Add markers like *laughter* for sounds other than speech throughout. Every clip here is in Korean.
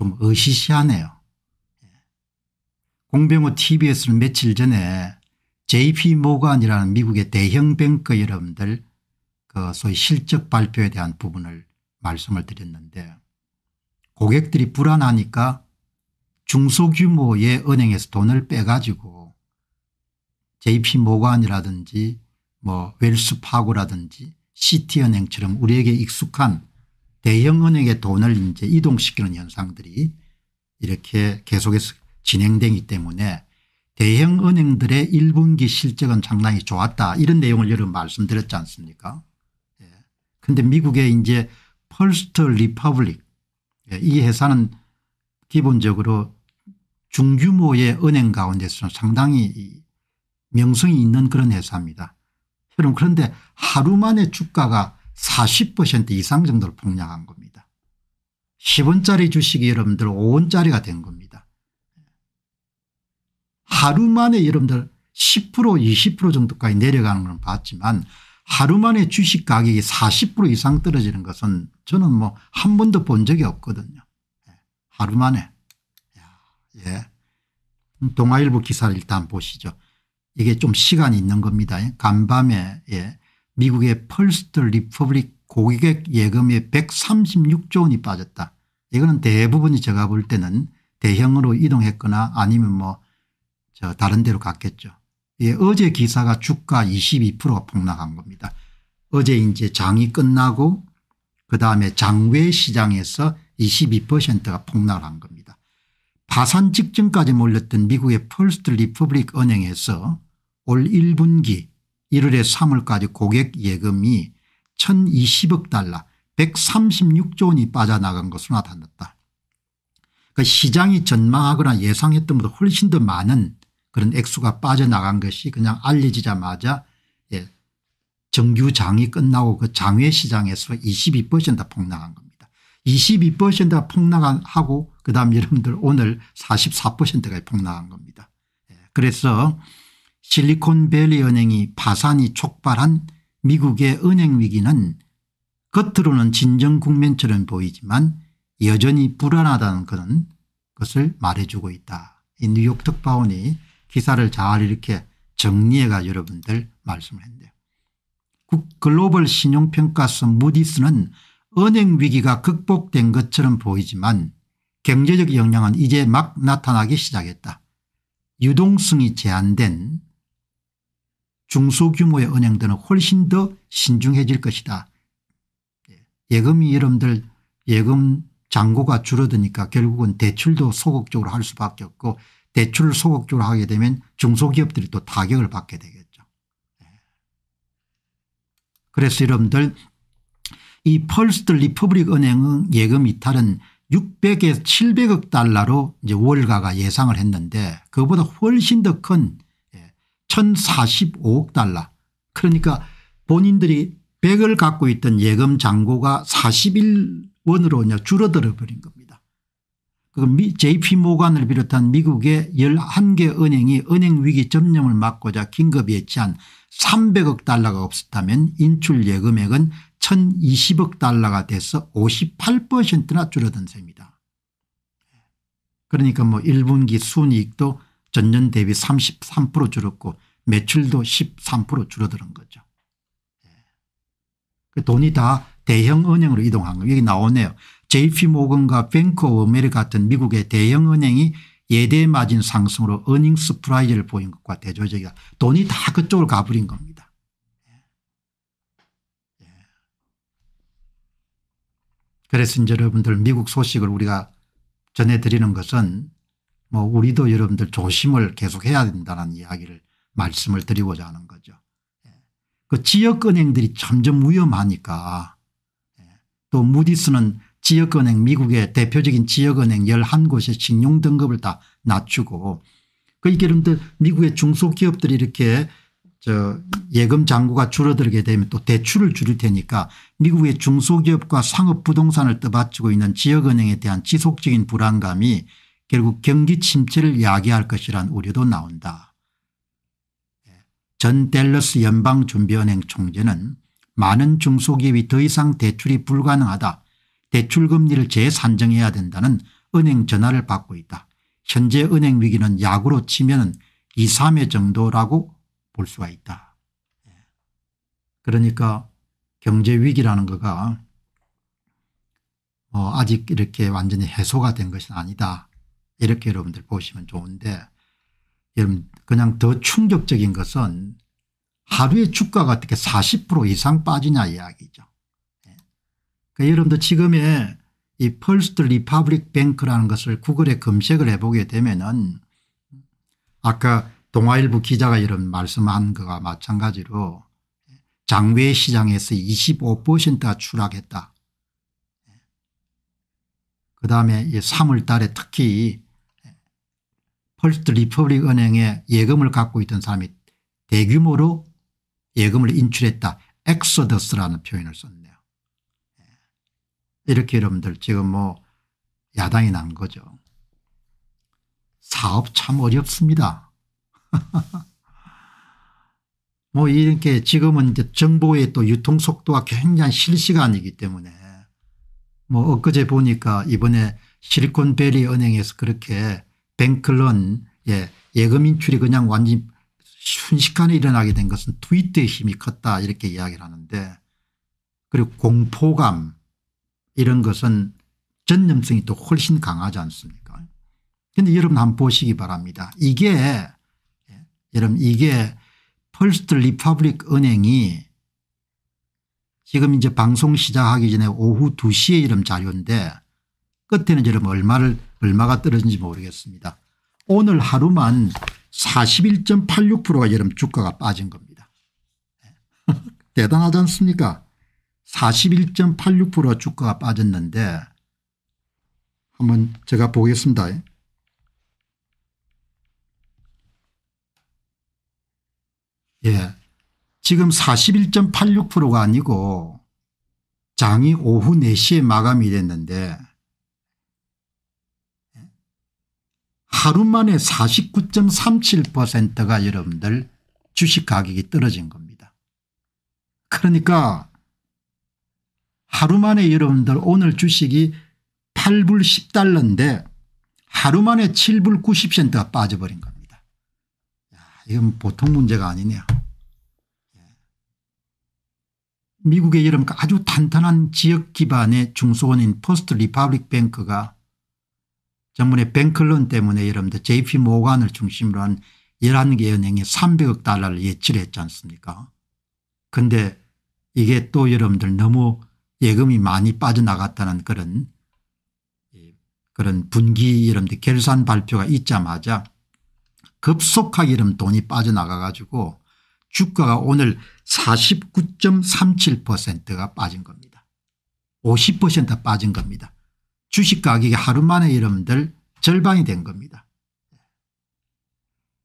좀 어시시하네요. 공병호 t v 에는 며칠 전에 JP 모간이라는 미국의 대형 뱅크 여러분들 그 소위 실적 발표에 대한 부분을 말씀을 드렸는데 고객들이 불안하니까 중소규모의 은행에서 돈을 빼가지고 JP 모간이라든지 뭐 웰스파고라든지 시티은행처럼 우리에게 익숙한 대형 은행의 돈을 이제 이동시키는 현상들이 이렇게 계속해서 진행되기 때문에 대형 은행들의 1분기 실적은 상당히 좋았다 이런 내용을 여러 말씀드렸지 않습니까 그런데 예. 미국의 이제 퍼스트 리퍼블릭 예, 이 회사는 기본적으로 중규모의 은행 가운데서는 상당히 명성이 있는 그런 회사입니다. 여러분 그런데 하루 만에 주가가 40% 이상 정도를 폭락한 겁니다. 10원짜리 주식이 여러분들 5원짜리가 된 겁니다. 하루 만에 여러분들 10% 20% 정도까지 내려가는 건 봤지만 하루 만에 주식 가격이 40% 이상 떨어지는 것은 저는 뭐 한 번도 본 적이 없거든요. 예, 하루 만에. 예. 동아일보 기사를 일단 보시죠. 이게 좀 시간이 있는 겁니다. 예, 간밤에 예. 미국의 펄스트 리퍼블릭 고객 예금에 136조 원이 빠졌다. 이거는 대부분이 제가 볼 때는 대형으로 이동했거나 아니면 뭐 저 다른 데로 갔겠죠. 예, 어제 기사가 주가 22%가 폭락한 겁니다. 어제 이제 장이 끝나고 그다음에 장외 시장에서 22%가 폭락한 겁니다. 파산 직전까지 몰렸던 미국의 펄스트 리퍼블릭 은행에서 올 1분기 1월에 3월까지 고객 예금이 1020억 달러 136조 원이 빠져나간 것으로 나타났다. 그 시장이 전망하거나 예상했던 것보다 훨씬 더 많은 그런 액수가 빠져나간 것이 그냥 알려지자마자 예, 정규장이 끝나고 그 장외시장에서 22% 폭락한 겁니다. 2 2 폭락하고 그다음 여러분들 오늘 44%가 폭락한 겁니다. 예, 그래서 실리콘밸리 은행이 파산이 촉발한 미국의 은행 위기는 겉으로는 진정 국면처럼 보이지만 여전히 불안하다는 그런 것을 말해주고 있다. 이 뉴욕 특파원이 기사를 잘 이렇게 정리해가 여러분들 말씀을 했는데요. 글로벌 신용평가서 무디스는 은행 위기가 극복된 것처럼 보이지만 경제적 영향은 이제 막 나타나기 시작했다. 유동성이 제한된 중소규모의 은행들은 훨씬 더 신중해질 것이다. 예. 예금이 여러분들 예금 잔고가 줄어드니까 결국은 대출도 소극적으로 할 수밖에 없고 대출을 소극적으로 하게 되면 중소기업들이 또 타격을 받게 되겠죠. 예. 그래서 여러분들 이 펄스트 리퍼블릭 은행은 예금 이탈은 600에서 700억 달러로 이제 월가가 예상을 했는데 그보다 훨씬 더큰 1045억 달러 그러니까 본인들이 100을 갖고 있던 예금 잔고가 41원으로 줄어들어 버린 겁니다. JP모간을 그 비롯한 미국의 11개 은행이 은행 위기 점령을 막고자 긴급 예치한 300억 달러가 없었다면 인출 예금액은 1020억 달러가 돼서 58%나 줄어든 셈이다. 그러니까 뭐 1분기 순이익도 전년 대비 33% 줄었고 매출도 13% 줄어드는 거죠. 예. 그 돈이 다 대형 은행으로 이동한 거 여기 나오네요. JP모건과 뱅크 오브 메리 같은 미국의 대형 은행이 예대 마진 상승으로 어닝 스프라이즈를 보인 것과 대조적이다. 돈이 다 그쪽으로 가버린 겁니다. 예. 예. 그래서 이제 여러분들 미국 소식을 우리가 전해드리는 것은 뭐 우리도 여러분들 조심을 계속해야 된다는 이야기를 말씀을 드리고자 하는 거죠. 예. 그 지역은행들이 점점 위험하니까 예. 또 무디스는 지역은행 미국의 대표적인 지역은행 11곳의 신용등급을 다 낮추고 그러니 여러분들 미국의 중소기업들이 이렇게 저 예금 잔고가 줄어들게 되면 또 대출을 줄일 테니까 미국의 중소기업과 상업부동산을 떠받치고 있는 지역은행에 대한 지속적인 불안감이 결국 경기 침체를 야기할 것이란 우려도 나온다. 예, 전 델러스 연방준비은행 총재는 많은 중소기업이 더 이상 대출이 불가능하다. 대출금리를 재산정해야 된다는 은행 전화를 받고 있다. 현재 은행 위기는 약으로 치면 2, 3회 정도라고 볼 수가 있다. 예, 그러니까 경제 위기라는 거가 뭐 아직 이렇게 완전히 해소가 된 것은 아니다. 이렇게 여러분들 보시면 좋은데 여러분 그냥 더 충격적인 것은 하루에 주가가 어떻게 40% 이상 빠지냐 이야기죠. 예. 그러니까 여러분들 지금의 이 퍼스트 리파블릭 뱅크라는 것을 구글에 검색을 해보게 되면은 아까 동아일보 기자가 여러 말씀한 거와 마찬가지로 장외 시장에서 25%가 추락했다. 예. 그 다음에 3월 달에 특히 퍼스트 리퍼블릭 은행에 예금을 갖고 있던 사람이 대규모로 예금을 인출했다. 엑소더스라는 표현을 썼네요. 예. 이렇게 여러분들 지금 뭐 야당이 난 거죠. 사업 참 어렵습니다. *laughs* 뭐 이렇게 지금은 이제 정보의 또 유통 속도가 굉장히 실시간이기 때문에 뭐 엊그제 보니까 이번에 실리콘밸리 은행에서 그렇게 뱅클런 예, 예금 인출이 그냥 완전히 순식간에 일어나게 된 것은 트위터의 힘이 컸다 이렇게 이야기를 하는데 그리고 공포감 이런 것은 전염성이또 훨씬 강하지 않습니까 그런데 여러분 한 번 보시기 바랍니다. 이게 예, 여러분 이게 퍼스트 리퍼블릭 은행이 지금 이제 방송 시작하기 전에 오후 2시에 이런 자료인데 끝에는 여러분 얼마를 얼마가 떨어진지 모르겠습니다. 오늘 하루만 41.86%가 여름 주가가 빠진 겁니다. 예. *laughs* 대단하지 않습니까 41.86% 주가가 빠졌는데 한번 제가 보겠습니다. 예. 예. 지금 41.86%가 아니고 장이 오후 4시에 마감이 됐는데 하루 만에 49.37%가 여러분들 주식 가격이 떨어진 겁니다. 그러니까 하루 만에 여러분들 오늘 주식이 8불 10달러인데 하루 만에 7불 90센트가 빠져버린 겁니다. 야, 이건 보통 문제가 아니네요. 예. 미국의 여러분 아주 탄탄한 지역 기반의 중소원인 포스트 리파블릭 뱅크가 전문의 뱅클론 때문에 여러분들 JP 모관을 중심으로 한 11개 은행이 300억 달러를 예치를 했지 않습니까 근데 이게 또 여러분들 너무 예금이 많이 빠져나갔다는 그런 예, 그런 분기 여러분들 결산 발표가 있자마자 급속하게 이런 돈이 빠져나가 가지고 주가가 오늘 49.37%가 빠진 겁니다. 5 0 빠진 겁니다. 주식 가격이 하루 만에 여러분들 절반이 된 겁니다.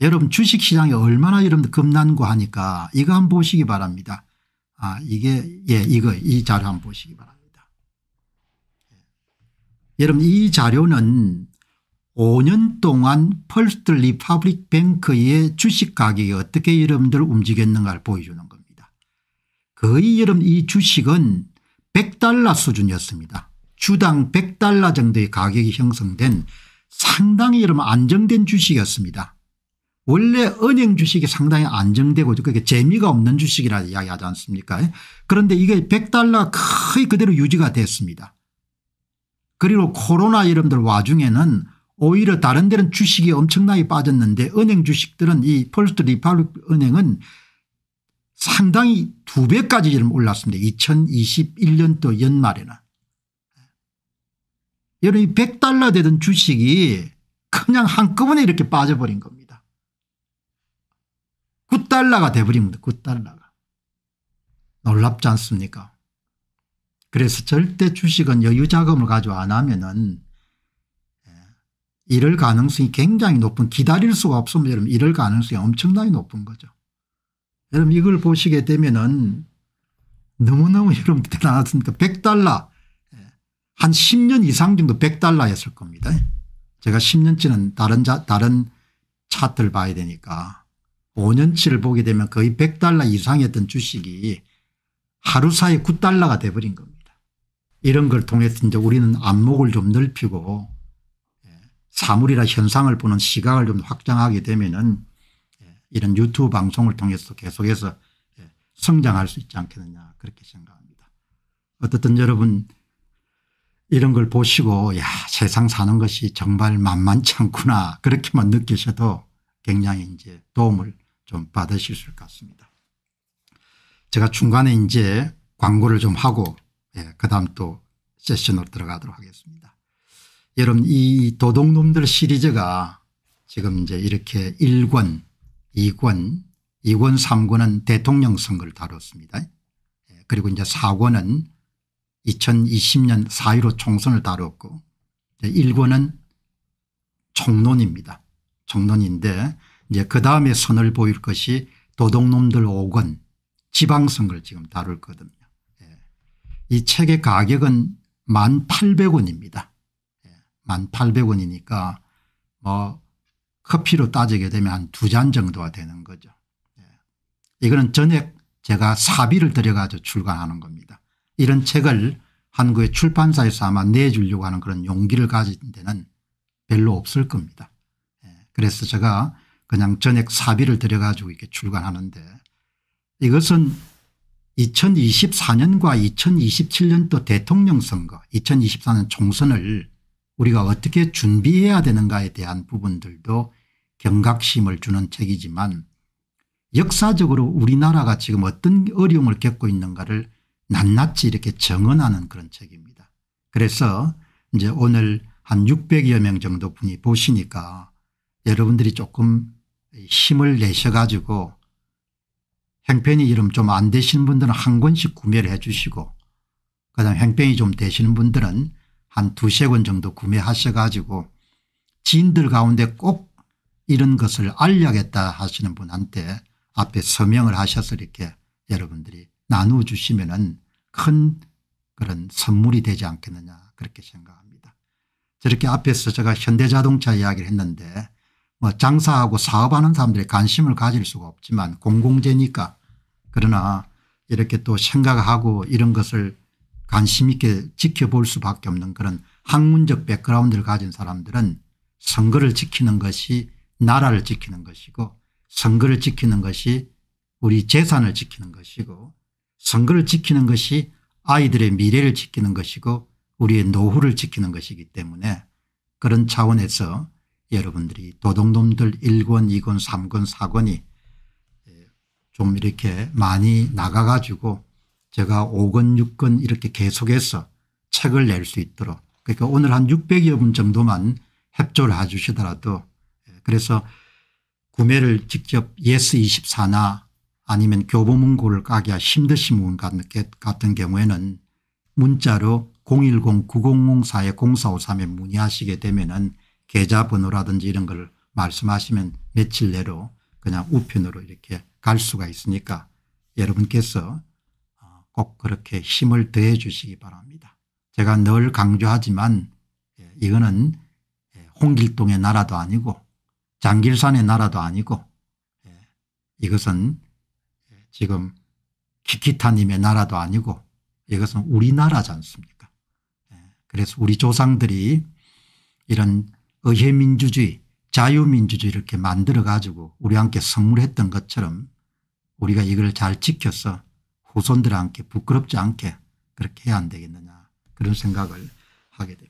여러분 주식시장이 얼마나 여러분들 급난고 하니까 이거 한번 보시기 바랍니다. 아 이게 예 이거 이 자료 한번 보시기 바랍니다. 예. 여러분 이 자료는 5년 동안 펄스트 리파브릭 뱅크의 주식 가격이 어떻게 여러분들 움직였는가를 보여주는 겁니다. 거의 여러분 이 주식은 100달러 수준이었습니다. 주당 100달러 정도의 가격이 형성된 상당히 여러분 안정된 주식이었습니다. 원래 은행 주식이 상당히 안정되고 그게 재미가 없는 주식이라 이야기하지 않습니까 그런데 이게 100달러 거의 그대로 유지가 됐습니다. 그리고 코로나 여러분들 와중에는 오히려 다른 데는 주식이 엄청나게 빠졌는데 은행 주식들은 이 폴스트 리파블릭 은행은 상당히 두 배까지 올랐습니다. 2021년도 연말에는. 여러분이 100달러 되던 주식이 그냥 한꺼번에 이렇게 빠져버린 겁니다. 9달러가 돼버립니다. 9달러가. 놀랍지 않습니까? 그래서 절대 주식은 여유자금을 가지고 안 하면 은 예, 이럴 가능성이 굉장히 높은 기다릴 수가 없으면 여러분 이럴 가능성이 엄청나게 높은 거죠. 여러분 이걸 보시게 되면 은 너무너무 *laughs* 여러분 대단하습니까 100달러 한 10년 이상 정도 100달러였을 겁니다. 제가 10년치는 다른 자, 다른 차트를 봐야 되니까 5년치를 보게 되면 거의 100달러 이상이었던 주식이 하루 사이에 9달러가 돼버린 겁니다. 이런 걸 통해서 이제 우리는 안목을 좀 넓히고 예, 사물이나 현상을 보는 시각을 좀 확장하게 되면은 예, 이런 유튜브 방송을 통해서 계속해서 예, 성장할 수 있지 않겠느냐 그렇게 생각합니다. 어떻든 여러분 이런 걸 보시고 야 세상 사는 것이 정말 만만치 않구나 그렇게만 느끼셔도 굉장히 이제 도움을 좀 받으실 수 있을 것 같습니다. 제가 중간에 이제 광고를 좀 하고 예, 그다음 또 세션으로 들어가도록 하겠습니다. 여러분 이 도둑놈들 시리즈가 지금 이제 이렇게 1권 2권 2권 3권은 대통령 선거를 다뤘습니다. 예, 그리고 이제 4권은 2020년 4.15 총선을 다뤘고 1권은 총론입니다. 총론인데 이제 그 다음에 선을 보일 것이 도둑놈들 5권 지방선거를 지금 다룰 거거든요. 예. 이 책의 가격은 1,800원입니다. 1,800원이니까 예. 뭐 커피로 따지게 되면 한 두 잔 정도가 되는 거죠. 예. 이거는 전액 제가 사비를 들여가지고 출간하는 겁니다. 이런 책을 한국의 출판사에서 아마 내주려고 하는 그런 용기를 가진 데는 별로 없을 겁니다. 예, 그래서 제가 그냥 전액 사비를 들여가지고 이렇게 출간하는데 이것은 2024년과 2027년도 대통령 선거 2024년 총선을 우리가 어떻게 준비해야 되는가에 대한 부분들도 경각심을 주는 책이지만 역사적으로 우리나라가 지금 어떤 어려움을 겪고 있는가를 낱낱이 이렇게 정언하는 그런 책입니다. 그래서 이제 오늘 한 600여 명 정도 분이 보시니까 여러분들이 조금 힘을 내셔가지고 행편이 좀안 되시는 분들은 한 권씩 구매를 해 주시고 그다음 행편이 좀 되시는 분들은 한 두세 권 정도 구매하셔가지고 지인들 가운데 꼭 이런 것을 알려야겠다 하시는 분한테 앞에 서명을 하셔서 이렇게 여러분들이 나누어 주시면은 큰 그런 선물이 되지 않겠느냐 그렇게 생각합니다. 저렇게 앞에서 제가 현대자동차 이야기를 했는데 뭐 장사하고 사업하는 사람들이 관심을 가질 수가 없지만 공공재니까 그러나 이렇게 또 생각하고 이런 것을 관심 있게 지켜볼 수밖에 없는 그런 학문적 백그라운드를 가진 사람들은 선거를 지키는 것이 나라를 지키는 것이고 선거를 지키는 것이 우리 재산을 지키는 것이고 선거를 지키는 것이 아이들의 미래를 지키는 것이고 우리의 노후를 지키는 것이기 때문에 그런 차원에서 여러분들이 도둑놈들 1권 2권 3권 4권이 예, 좀 이렇게 많이 나가가지고 제가 5권 6권 이렇게 계속해서 책을 낼 수 있도록 그러니까 오늘 한 600여 분 정도만 협조를 해 주시더라도 예, 그래서 구매를 직접 예스24나 아니면 교보문고를 까기야 힘드시 문 같은 경우에는 문자로 010-9004-0453에 문의하시게 되면 은 계좌번호라든지 이런 걸 말씀하시면 며칠 내로 그냥 우편으로 이렇게 갈 수가 있으니까 여러분께서 어, 꼭 그렇게 힘을 더해 주시기 바랍니다. 제가 늘 강조하지만 예, 이거는 예, 홍길동의 나라도 아니고 장길산의 나라도 아니고 예, 이것은 지금 키키타님의 나라도 아니고 이것은 우리나라지 않습니까 예, 그래서 우리 조상들이 이런 의회민주주의 자유민주주의 이렇게 만들어 가지고 우리와 함께 물했던 것처럼 우리가 이걸 잘 지켜서 후손들과 함 부끄럽지 않게 그렇게 해야 안 되겠느냐 그런 생각을 하게 됩니다.